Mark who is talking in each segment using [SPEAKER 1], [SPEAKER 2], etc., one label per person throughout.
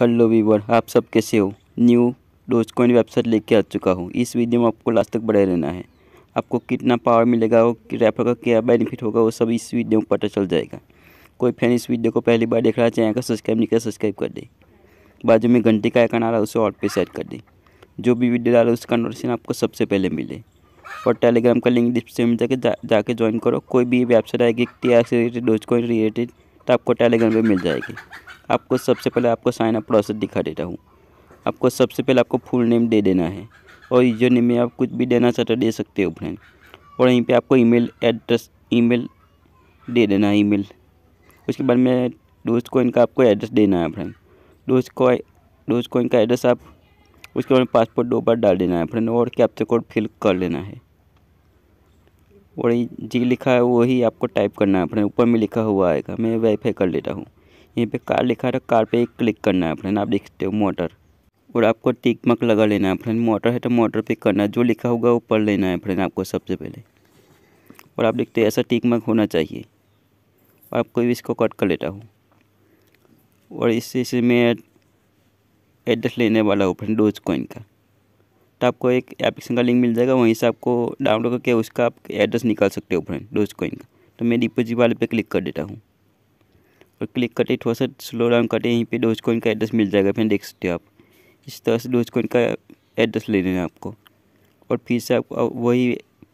[SPEAKER 1] hello Weaver आप सब कैसे हो न्यू डोज कोइन वेबसाइट लेके आ चुका हूँ इस वीडियो में आपको लास्ट तक बढ़ाए रहना है आपको कितना पावर मिलेगा और रेफर का क्या बेनिफिट होगा वो सब इस वीडियो में पता चल जाएगा कोई फैन इस वीडियो को पहली बार देख रहा है चैनल का सब्सक्राइब नहीं किया सब्सक्राइब कर दे बाजू में घंटे का आइकन आ रहा है उसे ऑट पे सेट कर दे जो भी वीडियो डाले उसका नोटिफिकेशन आपको सबसे पहले मिले और टेलीग्राम का लिंक डिस्क्रिप्शन में जाके जाके ज्वाइन करो कोई भी वेबसाइट आएगी टी से रिलेटेड डोज कोइन रिलेटेड तो आपको टेलीग्राम पर मिल जाएगी आपको सबसे पहले आपको साइन अप प्रोसेस दिखा देता हूँ आपको सबसे पहले आपको फुल नेम दे देना है और यूजर नेम में आप कुछ भी देना चाहते दे सकते हो फ्रेंड और यहीं पे आपको ईमेल एड्रेस ईमेल दे देना है ईमेल उसके बाद में दोस्त को इनका आपको एड्रेस देना है फ्रेंड दोस्त को दोस्त को इनका एड्रेस आप उसके बाद पासपोर्ट दो बार डाल देना है फ्रेंड और कैप्चा कोड फिल कर लेना है और जी लिखा है वही आपको टाइप करना है फ्रेंड ऊपर में लिखा हुआ आएगा मैं वेरीफाई कर लेता हूँ यहाँ पे कार लिखा है कार पे एक क्लिक करना है फ्रेंड आप देख सकते हो मोटर और आपको टिक मक लगा लेना है फ्रेंड मोटर है तो मोटर पे करना है जो लिखा होगा वो पढ़ लेना है फ्रेंड आपको सबसे पहले और आप देखते हो ऐसा टिक मक होना चाहिए और कोई भी इसको कट कर लेता हूँ और इससे इसे मैं एड्रेस लेने वाला हूँ फ्रेंड डोज कॉइन का तो आपको एक एप्लीकेशन का लिंक मिल जाएगा वहीं से आपको डाउनलोड करके उसका आप एड्रेस निकाल सकते हो फ्रेंड डोज कॉइन का तो मैं डिपोजिट वाले पे क्लिक कर देता हूँ और क्लिक करते थोड़ा सा स्लो डाउन करते यहीं पे डोज कोइन का एड्रेस मिल जाएगा फिर देख सकते हो आप इस तरह से डोज कोइन का एड्रेस ले लेना है आपको और फिर से आपको वही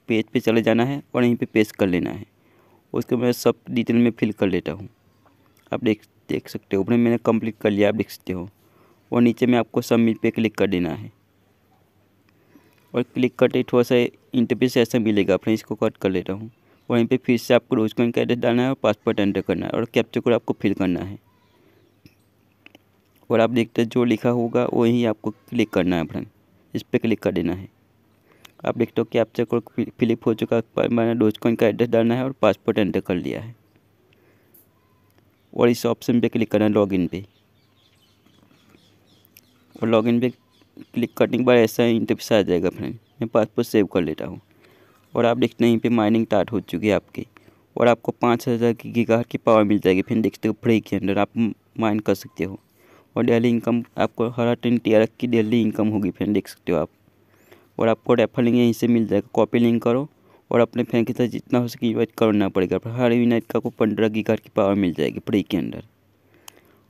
[SPEAKER 1] पेज पे चले जाना है और यहीं पे पेस्ट कर लेना है उसके मैं सब डिटेल में फिल कर लेता हूँ आप देख देख सकते हो अपने मैंने कंप्लीट कर लिया आप देख सकते हो और नीचे में आपको सबमिट पे क्लिक कर देना है और क्लिक करते थोड़ा सा इंटरपेस ऐसा मिलेगा अपने इसको कट कर लेता हूँ वहीं पे फिर से आपको रोज कॉइन का एड्रेस डालना है और पासपोर्ट एंटर करना है और कैप्चर कोड आपको फिल करना है और आप देखते जो लिखा होगा वही आपको क्लिक करना है फ्रेंड इस पर क्लिक कर देना है आप देखते हो कैप्चर कोड फिलिप हो चुका है मैंने डोज कॉइन का एड्रेस डालना है और पासपोर्ट एंटर कर लिया है और इस ऑप्शन पे क्लिक करना है लॉगिन पे और लॉगिन पे क्लिक करने के बाद ऐसा इंटरफेस आ जाएगा फ्रेंड मैं पासपोर्ट सेव कर लेता हूँ और आप देखते हैं यहीं पे माइनिंग स्टार्ट हो चुकी है आपकी और आपको पाँच हज़ार की गीगा की पावर मिल जाएगी फिर देखते हो फ्री के अंदर आप माइन कर सकते हो और डेली इनकम आपको हर टेन टी आर की डेली इनकम होगी फिर देख सकते हो आप और आपको रेफर लिंक यहीं से मिल जाएगा कॉपी लिंक करो और अपने फैन के साथ जितना हो सके यूज करना पड़ेगा हर यूनाइट का आपको पंद्रह गीगा की पावर मिल जाएगी फ्री के अंदर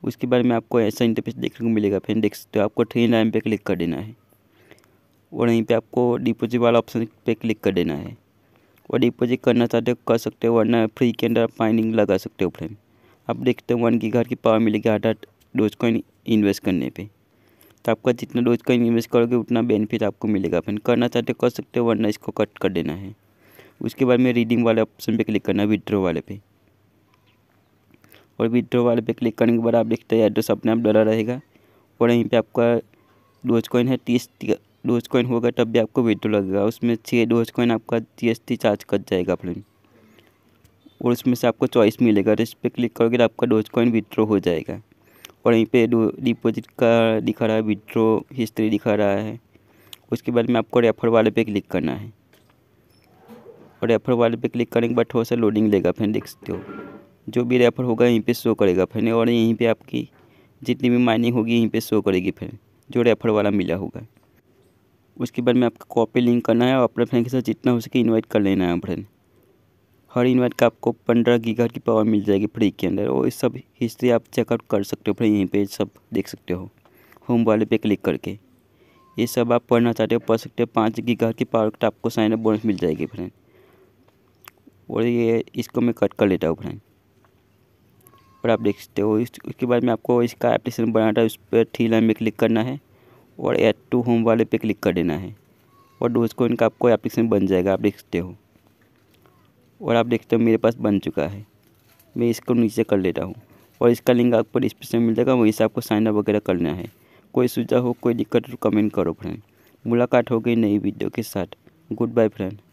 [SPEAKER 1] उसके बारे में आपको ऐसा इंटरफेस देखने को मिलेगा फिर देख सकते हो आपको थ्री लाइन पर क्लिक कर देना है और यहीं पे आपको डिपॉजिट वाला ऑप्शन पे क्लिक कर देना है और डिपॉजिट करना चाहते हो कर सकते हो वरना फ्री के अंदर आप माइनिंग लगा सकते हो फ्रेंड आप देखते हो वन की घर की पावर मिलेगी आठ आठ डोज कॉइन इन्वेस्ट करने पे तो आपका जितना डोज कॉइन इन्वेस्ट करोगे उतना बेनिफिट आपको मिलेगा फ्रेंड करना चाहते हो कर सकते हो वरना इसको कट कर देना है उसके बाद में रीडिंग वाले ऑप्शन पर क्लिक करना है विड्रो वाले पे और विदड्रो वाले पे क्लिक करने के बाद आप देखते हो एड्रेस अपने आप डरा रहेगा और यहीं पर आपका डोज कॉइन है तीस डोज कॉइन होगा तब भी आपको वीडियो लगेगा उसमें छः डोज कॉइन आपका जीएसटी चार्ज कट जाएगा फ्रेंड और उसमें से आपको चॉइस मिलेगा तो इस पर क्लिक करोगे तो आपका डोज कॉइन विड्रो हो जाएगा और यहीं पे डिपॉजिट का दिखा रहा है विड्रो हिस्ट्री दिखा रहा है उसके बाद में आपको रेफर वाले पे क्लिक करना है और रेफर वाले पे क्लिक करने के बाद थोड़ा सा लोडिंग लेगा फिर देख सकते हो जो भी रेफर होगा यहीं पे शो करेगा फिर और यहीं पे आपकी जितनी भी माइनिंग होगी यहीं पे शो करेगी फिर जो रेफर वाला मिला होगा उसके बाद में आपको कॉपी लिंक करना है और अपने फ्रेंड के साथ जितना हो सके इन्वाइट कर लेना है फ्रेंड हर इन्वाइट का आपको पंद्रह गीगा की पावर मिल जाएगी फ्री के अंदर और इस सब हिस्ट्री आप चेकआउट कर सकते हो फिर यहीं पे सब देख सकते हो होम वाले पे क्लिक करके ये सब आप पढ़ना चाहते हो पढ़ सकते हो पाँच गीगा की पावर का आपको साइन अप बोनस मिल जाएगी फ्रेंड और ये इसको मैं कट कर लेता हूँ फ्रेंड और आप देख सकते हो इसके बाद में आपको इसका एप्लीकेशन बनाना है उस पर थ्री लाइन में क्लिक करना है और एड टू होम वाले पे क्लिक कर देना है और डोज को इनका आपको एप्लीकेशन बन जाएगा आप देखते हो और आप देखते हो मेरे पास बन चुका है मैं इसको नीचे कर लेता हूँ और इसका लिंक आपको डिस्क्रिप्शन मिल जाएगा वहीं से आपको साइन अप वगैरह करना है कोई सुझाव हो कोई दिक्कत हो कमेंट करो फ्रेंड मुलाकात हो गई नई वीडियो के साथ गुड बाय फ्रेंड